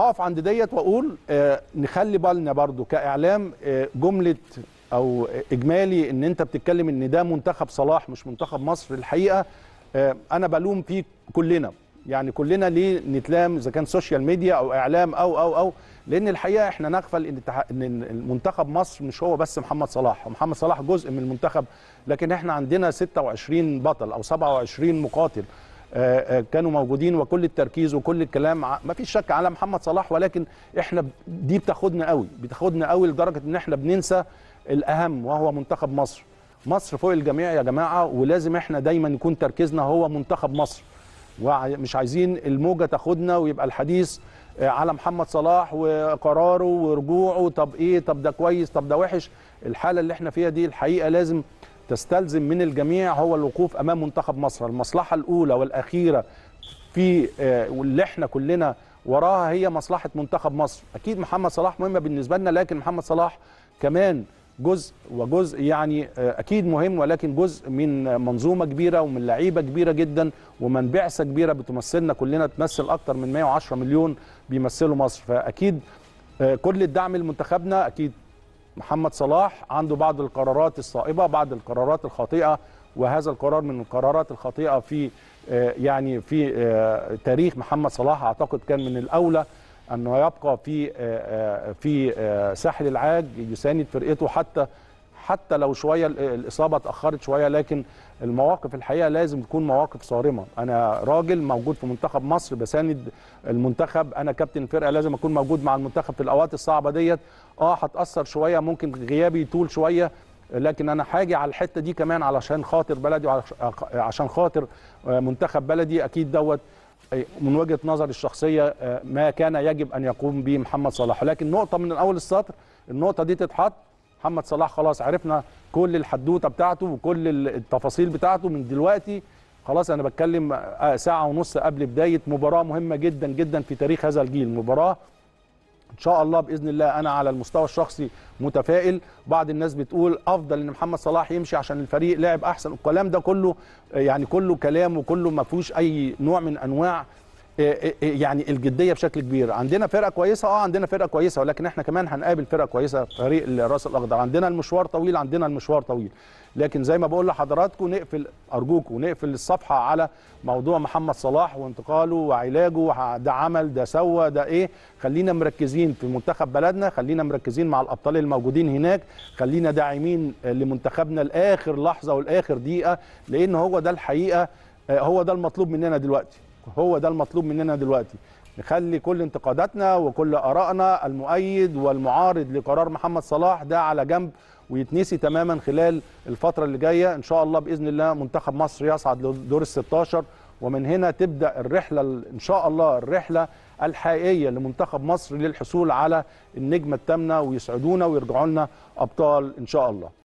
هقف عند ديت واقول آه، نخلي بالنا برضو كاعلام آه، جمله او اجمالي ان انت بتتكلم ان ده منتخب صلاح مش منتخب مصر الحقيقه آه، انا بلوم فيه كلنا يعني كلنا ليه نتلام اذا كان سوشيال ميديا او اعلام او او او لان الحقيقه احنا نغفل ان ان المنتخب مصر مش هو بس محمد صلاح ومحمد صلاح جزء من المنتخب لكن احنا عندنا 26 بطل او 27 مقاتل آه، آه، كانوا موجودين وكل التركيز وكل الكلام ما فيش شك على محمد صلاح ولكن احنا دي بتاخدنا قوي بتاخدنا قوي لدرجه ان احنا بننسى الاهم وهو منتخب مصر مصر فوق الجميع يا جماعه ولازم احنا دايما يكون تركيزنا هو منتخب مصر ومش عايزين الموجه تاخدنا ويبقى الحديث آه، على محمد صلاح وقراره ورجوعه طب ايه طب ده كويس طب ده وحش الحاله اللي احنا فيها دي الحقيقه لازم تستلزم من الجميع هو الوقوف امام منتخب مصر المصلحه الاولى والاخيره في آه، واللي احنا كلنا وراها هي مصلحه منتخب مصر اكيد محمد صلاح مهمه بالنسبه لنا لكن محمد صلاح كمان جزء وجزء يعني آه، اكيد مهم ولكن جزء من منظومه كبيره ومن لعيبه كبيره جدا ومن بعثه كبيره بتمثلنا كلنا تمثل اكتر من 110 مليون بيمثلوا مصر فاكيد آه، كل الدعم لمنتخبنا اكيد محمد صلاح عنده بعض القرارات الصائبه بعض القرارات الخاطئه وهذا القرار من القرارات الخاطئه في آه، يعني في آه، تاريخ محمد صلاح اعتقد كان من الاولى انه يبقى في آه، في ساحل العاج يساند فرقته حتى حتى لو شويه الاصابه اتاخرت شويه لكن المواقف الحقيقه لازم تكون مواقف صارمه انا راجل موجود في منتخب مصر بساند المنتخب انا كابتن فرقه لازم اكون موجود مع المنتخب في الاوقات الصعبه ديت اه هتاثر شويه ممكن غيابي يطول شويه لكن انا حاجي على الحته دي كمان علشان خاطر بلدي وعشان خاطر آه، منتخب بلدي اكيد دوت من وجهه نظري الشخصيه آه، ما كان يجب ان يقوم به محمد صلاح لكن نقطه من اول السطر النقطه دي تتحط محمد صلاح خلاص عرفنا كل الحدوته بتاعته وكل التفاصيل بتاعته من دلوقتي خلاص انا بتكلم آه، ساعه ونص قبل بدايه مباراه مهمه جدا جدا في تاريخ هذا الجيل مباراه ان شاء الله باذن الله انا على المستوى الشخصي متفائل بعض الناس بتقول افضل ان محمد صلاح يمشي عشان الفريق لعب احسن الكلام ده كله آه، يعني كله كلام وكله ما فيهوش اي نوع من انواع إيه، إيه، إيه، يعني الجديه بشكل كبير عندنا فرقه كويسه اه عندنا فرقه كويسه ولكن احنا كمان هنقابل فرقه كويسه فريق الراس الاخضر عندنا المشوار طويل عندنا المشوار طويل لكن زي ما بقول لحضراتكم نقفل ارجوكم نقفل الصفحه على موضوع محمد صلاح وانتقاله وعلاجه ده عمل ده سوى ده ايه خلينا مركزين في منتخب بلدنا خلينا مركزين مع الابطال الموجودين هناك خلينا داعمين لمنتخبنا لاخر لحظه ولاخر دقيقه لان هو ده الحقيقه آه، هو ده المطلوب مننا دلوقتي هو ده المطلوب مننا دلوقتي نخلي كل انتقاداتنا وكل ارائنا المؤيد والمعارض لقرار محمد صلاح ده على جنب ويتنسي تماما خلال الفتره اللي جايه ان شاء الله باذن الله منتخب مصر يصعد لدور ال 16 ومن هنا تبدا الرحله ان شاء الله الرحله الحقيقيه لمنتخب مصر للحصول على النجمه الثامنه ويسعدونا ويرجعوا لنا ابطال ان شاء الله